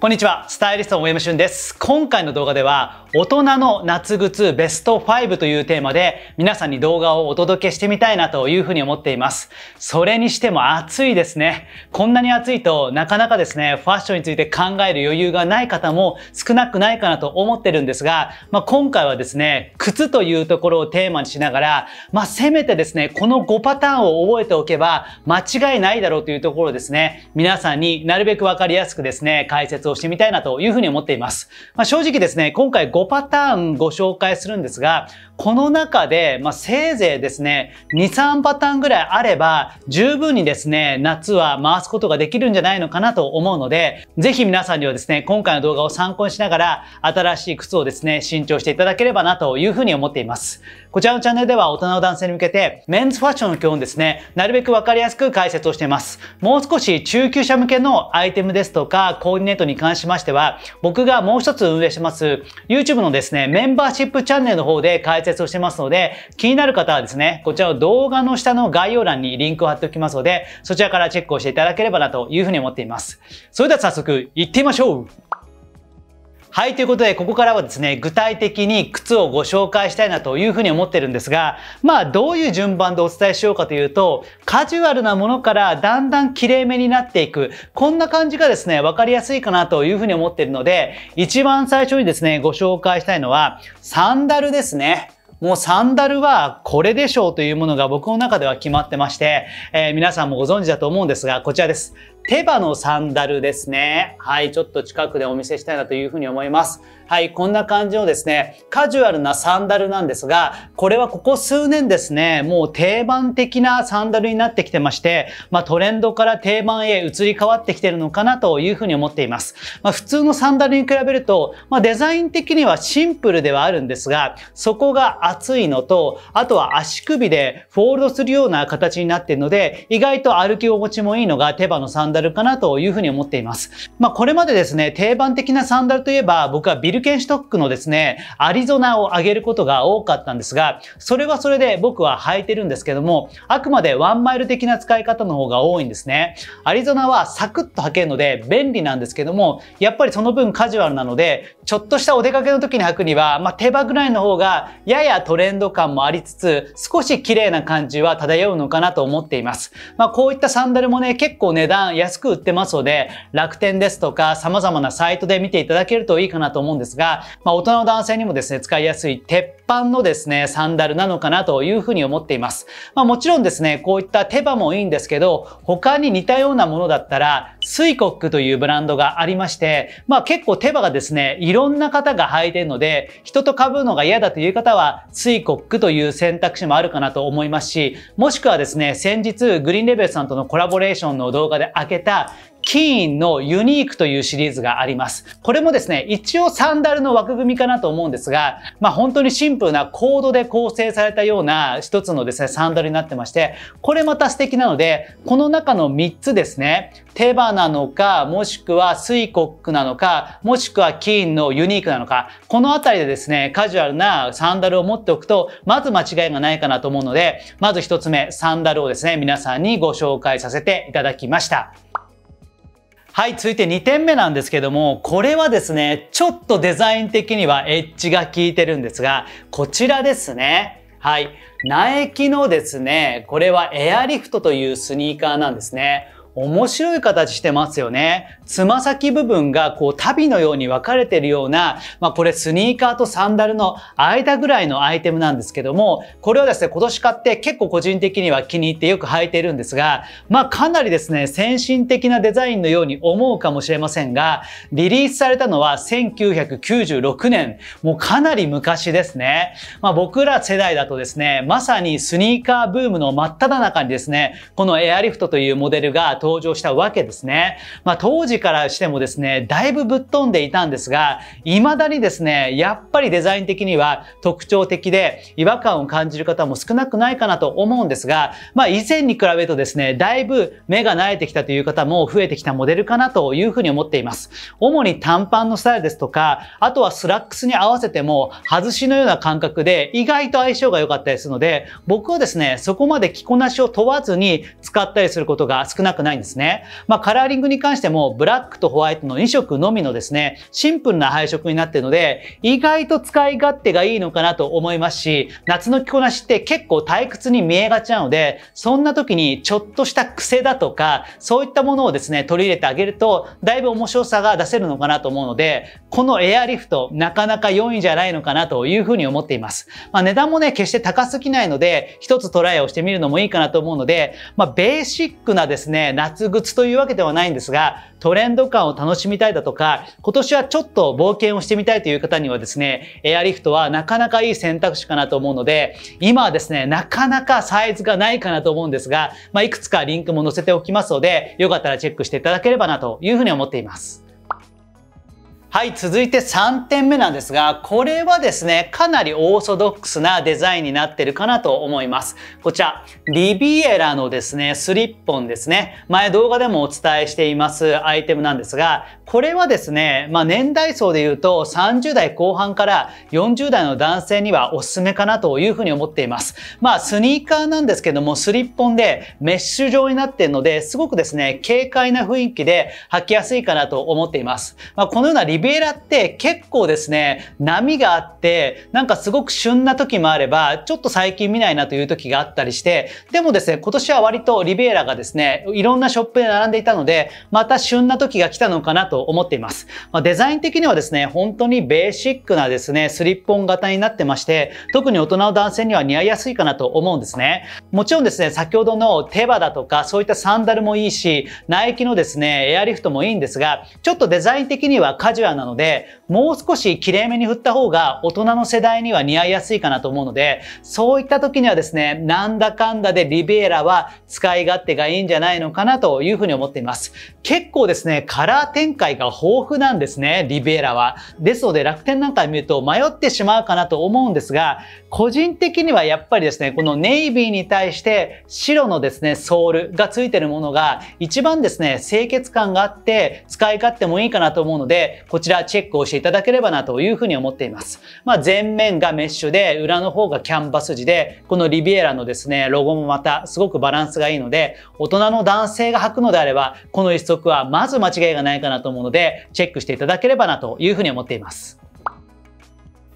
こんにちは、スタイリストのし山俊です。今回の動画では、大人の夏靴ベスト5というテーマで、皆さんに動画をお届けしてみたいなというふうに思っています。それにしても暑いですね。こんなに暑いと、なかなかですね、ファッションについて考える余裕がない方も少なくないかなと思ってるんですが、まあ、今回はですね、靴というところをテーマにしながら、まあ、せめてですね、この5パターンを覚えておけば、間違いないだろうというところですね、皆さんになるべくわかりやすくですね、解説ををしてみたいなというふうに思っています。まあ、正直ですね、今回5パターンご紹介するんですが、この中で、まあ、せいぜいですね、2、3パターンぐらいあれば、十分にですね、夏は回すことができるんじゃないのかなと思うので、ぜひ皆さんにはですね、今回の動画を参考にしながら、新しい靴をですね、新調していただければなというふうに思っています。こちらのチャンネルでは大人の男性に向けて、メンズファッションの基本ですね、なるべくわかりやすく解説をしています。もう少し中級者向けのアイテムですとか、コーディネートに関しましては、僕がもう一つ運営してます、YouTube のですね、メンバーシップチャンネルの方で解説をしてますので、気になる方はですね、こちらの動画の下の概要欄にリンクを貼っておきますので、そちらからチェックをしていただければなというふうに思っています。それでは早速、行ってみましょうはい、ということで、ここからはですね、具体的に靴をご紹介したいなというふうに思ってるんですが、まあ、どういう順番でお伝えしようかというと、カジュアルなものからだんだんきれいめになっていく、こんな感じがですね、わかりやすいかなというふうに思ってるので、一番最初にですね、ご紹介したいのは、サンダルですね。もうサンダルはこれでしょうというものが僕の中では決まってまして、えー、皆さんもご存知だと思うんですが、こちらです。手羽のサンダルですね。はい、ちょっと近くでお見せしたいなというふうに思います。はい、こんな感じのですね、カジュアルなサンダルなんですが、これはここ数年ですね、もう定番的なサンダルになってきてまして、まあ、トレンドから定番へ移り変わってきてるのかなというふうに思っています。まあ、普通のサンダルに比べると、まあ、デザイン的にはシンプルではあるんですが、そこが厚いのと、あとは足首でフォールドするような形になっているので、意外と歩き心地もいいのが手羽のサンダルダルかなというふうに思っています。まあ、これまでですね、定番的なサンダルといえば、僕はビルケンシュトックのですね、アリゾナを上げることが多かったんですが、それはそれで僕は履いてるんですけども、あくまでワンマイル的な使い方の方が多いんですね。アリゾナはサクッと履けるので便利なんですけども、やっぱりその分カジュアルなので、ちょっとしたお出かけの時に履くには、まあ、手羽ぐらいの方がややトレンド感もありつつ、少し綺麗な感じは漂うのかなと思っています。まあ、こういったサンダルもね、結構値段安安く売ってますので、楽天ですとか様々なサイトで見ていただけるといいかなと思うんですが、まあ、大人の男性にもですね、使いやすい鉄板のですね、サンダルなのかなというふうに思っています。まあ、もちろんですね、こういった手羽もいいんですけど、他に似たようなものだったら、スイコックというブランドがありまして、まあ、結構手羽がですね、いろんな方が履いてるので、人と被るのが嫌だという方は、スイコックという選択肢もあるかなと思いますし、もしくはですね、先日グリーンレベルさんとのコラボレーションの動画で明けたキーンのユニークというシリーズがあります。これもですね、一応サンダルの枠組みかなと思うんですが、まあ本当にシンプルなコードで構成されたような一つのですね、サンダルになってまして、これまた素敵なので、この中の3つですね、手羽なのか、もしくはスイコックなのか、もしくはキーンのユニークなのか、このあたりでですね、カジュアルなサンダルを持っておくと、まず間違いがないかなと思うので、まず1つ目、サンダルをですね、皆さんにご紹介させていただきました。はい、続いて2点目なんですけども、これはですね、ちょっとデザイン的にはエッジが効いてるんですが、こちらですね。はい。ナエキのですね、これはエアリフトというスニーカーなんですね。面白い形してますよね。つま先部分がこう旅のように分かれてるような、まあこれスニーカーとサンダルの間ぐらいのアイテムなんですけども、これをですね、今年買って結構個人的には気に入ってよく履いてるんですが、まあかなりですね、先進的なデザインのように思うかもしれませんが、リリースされたのは1996年、もうかなり昔ですね。まあ僕ら世代だとですね、まさにスニーカーブームの真っ只中にですね、このエアリフトというモデルが登登場したわけですね。まあ、当時からしてもですね、だいぶぶっ飛んでいたんですが、未だにですね、やっぱりデザイン的には特徴的で違和感を感じる方も少なくないかなと思うんですが、まあ、以前に比べるとですね、だいぶ目が慣れてきたという方も増えてきたモデルかなというふうに思っています。主に短パンのスタイルですとか、あとはスラックスに合わせても外しのような感覚で意外と相性が良かったりするので、僕はですね、そこまで着こなしを問わずに使ったりすることが少なくないんですね。まあ、カラーリングに関しても、ブラックとホワイトの2色のみのですね、シンプルな配色になってるので、意外と使い勝手がいいのかなと思いますし、夏の着こなしって結構退屈に見えがちなので、そんな時にちょっとした癖だとか、そういったものをですね、取り入れてあげると、だいぶ面白さが出せるのかなと思うので、このエアリフト、なかなか4位じゃないのかなというふうに思っています。まあ、値段もね、決して高すぎないので、一つトライをしてみるのもいいかなと思うので、まあ、ベーシックなですね、夏靴というわけではないんですが、トレンド感を楽しみたいだとか、今年はちょっと冒険をしてみたいという方にはですね、エアリフトはなかなかいい選択肢かなと思うので、今はですね、なかなかサイズがないかなと思うんですが、まあ、いくつかリンクも載せておきますので、よかったらチェックしていただければなというふうに思っています。はい、続いて3点目なんですが、これはですね、かなりオーソドックスなデザインになってるかなと思います。こちら、リビエラのですね、スリッポンですね。前動画でもお伝えしていますアイテムなんですが、これはですね、まあ、年代層で言うと30代後半から40代の男性にはおすすめかなというふうに思っています。まあ、スニーカーなんですけども、スリッポンでメッシュ状になっているので、すごくですね、軽快な雰囲気で履きやすいかなと思っています。まあ、このようなリベラって結構ですね、波があって、なんかすごく旬な時もあれば、ちょっと最近見ないなという時があったりして、でもですね、今年は割とリベラがですね、いろんなショップで並んでいたので、また旬な時が来たのかなとと思っています。まあ、デザイン的にはですね、本当にベーシックなですね、スリッポン型になってまして、特に大人の男性には似合いやすいかなと思うんですね。もちろんですね、先ほどの手羽だとか、そういったサンダルもいいし、ナイキのですね、エアリフトもいいんですが、ちょっとデザイン的にはカジュアルなので、もう少し綺麗めに振った方が大人の世代には似合いやすいかなと思うので、そういった時にはですね、なんだかんだでリベエラは使い勝手がいいんじゃないのかなというふうに思っています。結構ですね、カラー展開が豊富なんですね、リベラは。ですので楽天なんか見ると迷ってしまうかなと思うんですが、個人的にはやっぱりですね、このネイビーに対して白のですね、ソールが付いてるものが一番ですね、清潔感があって使い勝手もいいかなと思うので、こちらチェックをしていただければなというふうに思っています。まあ、前面がメッシュで、裏の方がキャンバス地で、このリビエラのですね、ロゴもまたすごくバランスがいいので、大人の男性が履くのであれば、この一足はまず間違いがないかなと思もので、チェックしていただければなというふうに思っています。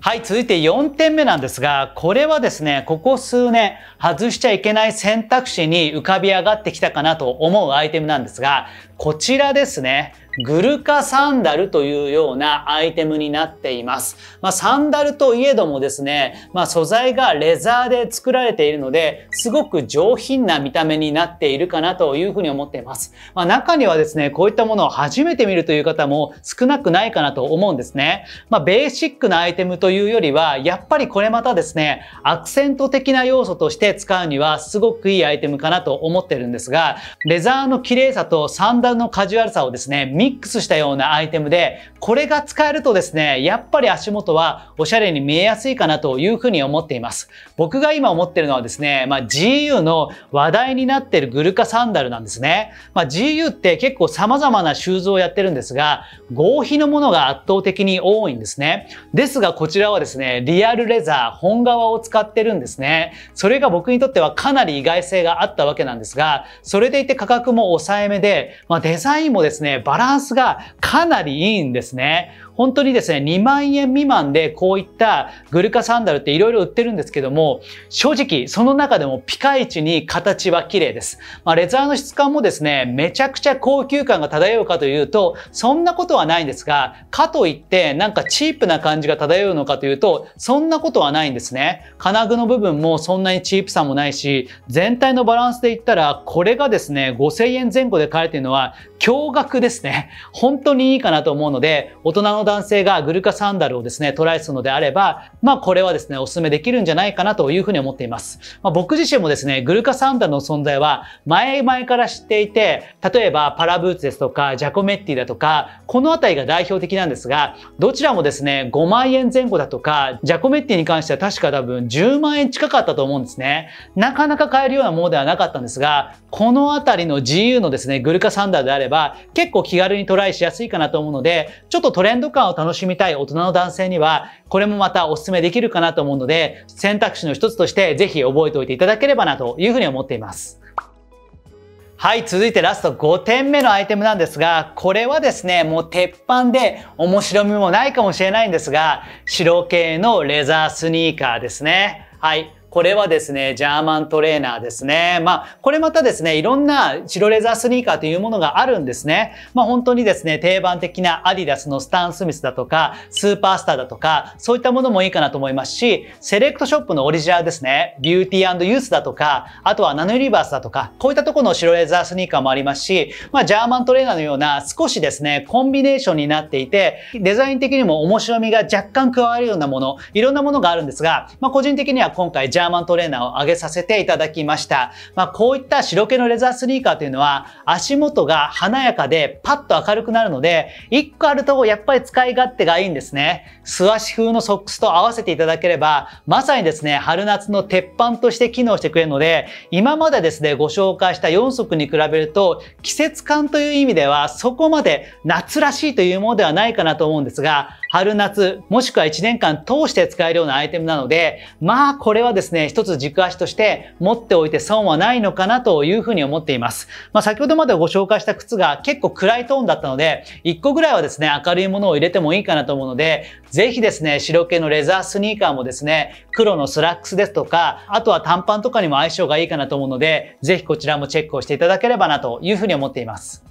はい、続いて4点目なんですが、これはですね、ここ数年外しちゃいけない選択肢に浮かび上がってきたかなと思うアイテムなんですが、こちらですね。グルカサンダルというようなアイテムになっています。まあ、サンダルといえどもですね、まあ、素材がレザーで作られているので、すごく上品な見た目になっているかなというふうに思っています。まあ、中にはですね、こういったものを初めて見るという方も少なくないかなと思うんですね。まあ、ベーシックなアイテムというよりは、やっぱりこれまたですね、アクセント的な要素として使うにはすごくいいアイテムかなと思ってるんですが、レザーの綺麗さとサンダルのカジュアルさをですね、ミックスしたようなアイテムで、これが使えるとですね、やっぱり足元はおしゃれに見えやすいかなというふうに思っています。僕が今思ってるのはですね、まあ、GU の話題になってるグルカサンダルなんですね。まあ、GU って結構様々なシューズをやってるんですが、合皮のものが圧倒的に多いんですね。ですがこちらはですね、リアルレザー、本革を使ってるんですね。それが僕にとってはかなり意外性があったわけなんですが、それでいて価格も抑えめで、まあ、デザインもですね、バランランスがかなりいいんですね。本当にですね、2万円未満でこういったグルカサンダルっていろいろ売ってるんですけども、正直その中でもピカイチに形は綺麗です。まあ、レザーの質感もですね、めちゃくちゃ高級感が漂うかというと、そんなことはないんですが、かといってなんかチープな感じが漂うのかというと、そんなことはないんですね。金具の部分もそんなにチープさもないし、全体のバランスで言ったら、これがですね、5000円前後で買えてるのは驚愕ですね。本当にいいかなと思うので、大人のの男性がグルカサンダルをですね、トライするのであれば、まあこれはですね、お勧めできるんじゃないかなというふうに思っています。まあ、僕自身もですね、グルカサンダルの存在は前々から知っていて、例えばパラブーツですとか、ジャコメッティだとか、このあたりが代表的なんですが、どちらもですね、5万円前後だとか、ジャコメッティに関しては確か多分10万円近かったと思うんですね。なかなか買えるようなものではなかったんですが、このあたりの GU のですね、グルカサンダルであれば、結構気軽にトライしやすいかなと思うので、ちょっとトレンド感を楽しみたい大人の男性には、これもまたお勧めできるかなと思うので、選択肢の一つとしてぜひ覚えておいていただければなというふうに思っています。はい、続いてラスト5点目のアイテムなんですが、これはですね、もう鉄板で面白みもないかもしれないんですが、白系のレザースニーカーですね。はい。これはですね、ジャーマントレーナーですね。まあ、これまたですね、いろんな白レザースニーカーというものがあるんですね。まあ、本当にですね、定番的なアディダスのスタン・スミスだとか、スーパースターだとか、そういったものもいいかなと思いますし、セレクトショップのオリジナルですね、ビューティーユースだとか、あとはナノユニバースだとか、こういったところの白レザースニーカーもありますし、まあ、ジャーマントレーナーのような少しですね、コンビネーションになっていて、デザイン的にも面白みが若干加わるようなもの、いろんなものがあるんですが、まあ、個人的には今回ャーマントレーナーを上げさせていただきました。まあ、こういった白系のレザースニーカーというのは、足元が華やかでパッと明るくなるので、1個あるとやっぱり使い勝手がいいんですね。素足風のソックスと合わせていただければ、まさにですね、春夏の鉄板として機能してくれるので、今までですね、ご紹介した4足に比べると、季節感という意味では、そこまで夏らしいというものではないかなと思うんですが、春夏、もしくは1年間通して使えるようなアイテムなので、まあこれはですね、ですね、一つ軸足として持っておいて損はないのかなというふうに思っています。まあ、先ほどまでご紹介した靴が結構暗いトーンだったので、1個ぐらいはですね、明るいものを入れてもいいかなと思うので、ぜひですね、白系のレザースニーカーもですね、黒のスラックスですとか、あとは短パンとかにも相性がいいかなと思うので、ぜひこちらもチェックをしていただければなというふうに思っています。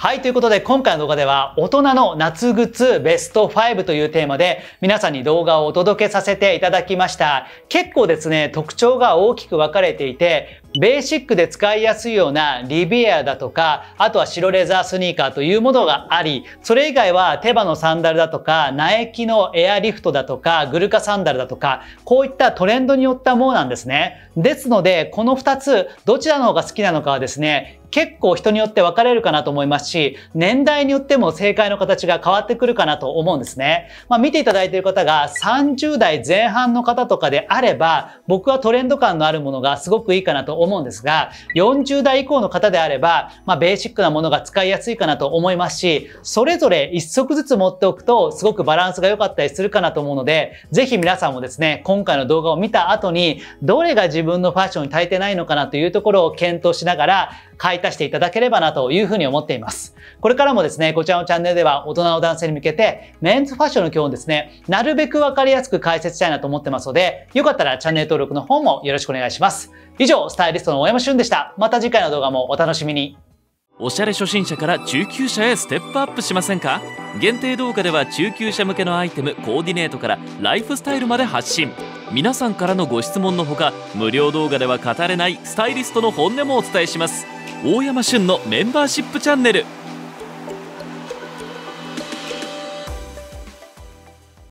はい、ということで今回の動画では大人の夏靴ベスト5というテーマで皆さんに動画をお届けさせていただきました。結構ですね、特徴が大きく分かれていて、ベーシックで使いやすいようなリビエアだとか、あとは白レザースニーカーというものがあり、それ以外は手羽のサンダルだとか、ナエキのエアリフトだとか、グルカサンダルだとか、こういったトレンドによったものなんですね。ですので、この2つ、どちらの方が好きなのかはですね、結構人によって分かれるかなと思いますし、年代によっても正解の形が変わってくるかなと思うんですね。まあ、見ていただいている方が30代前半の方とかであれば、僕はトレンド感のあるものがすごくいいかなと思うんですが、40代以降の方であれば、まあ、ベーシックなものが使いやすいかなと思いますし、それぞれ1足ずつ持っておくと、すごくバランスが良かったりするかなと思うので、ぜひ皆さんもですね、今回の動画を見た後に、どれが自分のファッションに足りてないのかなというところを検討しながら、買い足していただければなというふうに思っています。これからもですね、こちらのチャンネルでは大人の男性に向けてメンズファッションの基本をですね、なるべくわかりやすく解説したいなと思ってますので、よかったらチャンネル登録の方もよろしくお願いします。以上、スタイリストの大山俊でした。また次回の動画もお楽しみに。おしゃれ初心者から中級者へステップアップしませんか限定動画では中級者向けのアイテムコーディネートからライフスタイルまで発信皆さんからのご質問のほか無料動画では語れないスタイリストの本音もお伝えします大山旬のメンバーシップチャンネル